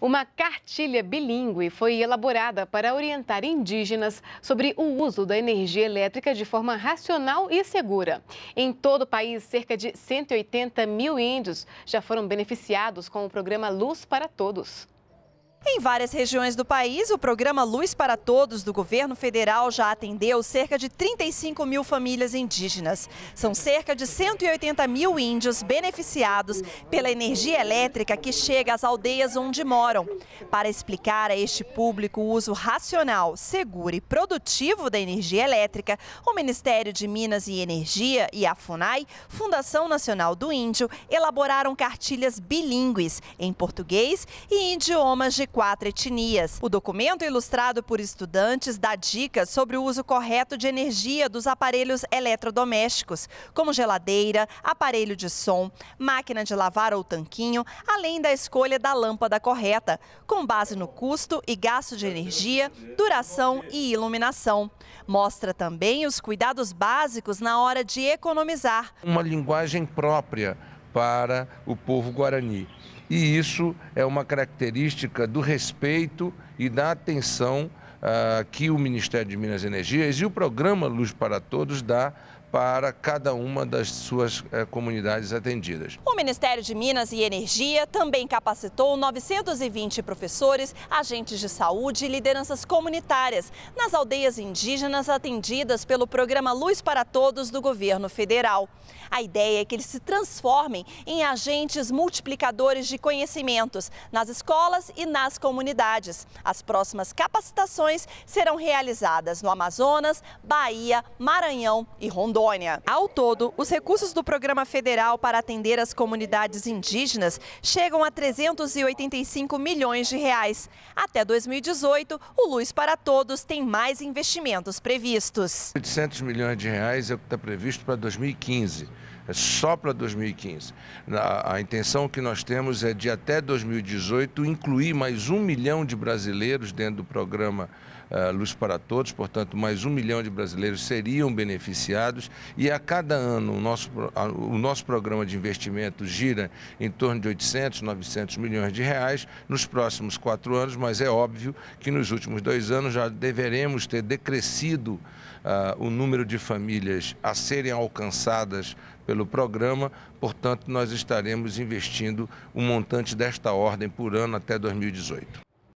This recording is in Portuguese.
Uma cartilha bilíngue foi elaborada para orientar indígenas sobre o uso da energia elétrica de forma racional e segura. Em todo o país, cerca de 180 mil índios já foram beneficiados com o programa Luz para Todos. Em várias regiões do país, o programa Luz para Todos do governo federal já atendeu cerca de 35 mil famílias indígenas. São cerca de 180 mil índios beneficiados pela energia elétrica que chega às aldeias onde moram. Para explicar a este público o uso racional, seguro e produtivo da energia elétrica, o Ministério de Minas e Energia e a FUNAI, Fundação Nacional do Índio, elaboraram cartilhas bilíngues em português e em idiomas de 24 etnias. O documento é ilustrado por estudantes dá dicas sobre o uso correto de energia dos aparelhos eletrodomésticos, como geladeira, aparelho de som, máquina de lavar ou tanquinho, além da escolha da lâmpada correta, com base no custo e gasto de energia, duração e iluminação. Mostra também os cuidados básicos na hora de economizar. Uma linguagem própria para o povo guarani. E isso é uma característica do respeito e da atenção uh, que o Ministério de Minas e Energias e o programa Luz para Todos dá para cada uma das suas eh, comunidades atendidas. O Ministério de Minas e Energia também capacitou 920 professores, agentes de saúde e lideranças comunitárias nas aldeias indígenas atendidas pelo programa Luz para Todos do governo federal. A ideia é que eles se transformem em agentes multiplicadores de conhecimentos nas escolas e nas comunidades. As próximas capacitações serão realizadas no Amazonas, Bahia, Maranhão e Rondônia. Rondônia. Ao todo, os recursos do programa federal para atender as comunidades indígenas chegam a 385 milhões de reais. Até 2018, o Luz para Todos tem mais investimentos previstos. 800 milhões de reais é o que está previsto para 2015 é só para 2015. A, a intenção que nós temos é de até 2018 incluir mais um milhão de brasileiros dentro do programa uh, Luz para Todos, portanto, mais um milhão de brasileiros seriam beneficiados e a cada ano o nosso, o nosso programa de investimento gira em torno de 800, 900 milhões de reais nos próximos quatro anos, mas é óbvio que nos últimos dois anos já deveremos ter decrescido uh, o número de famílias a serem alcançadas pelo pelo programa, portanto, nós estaremos investindo um montante desta ordem por ano até 2018.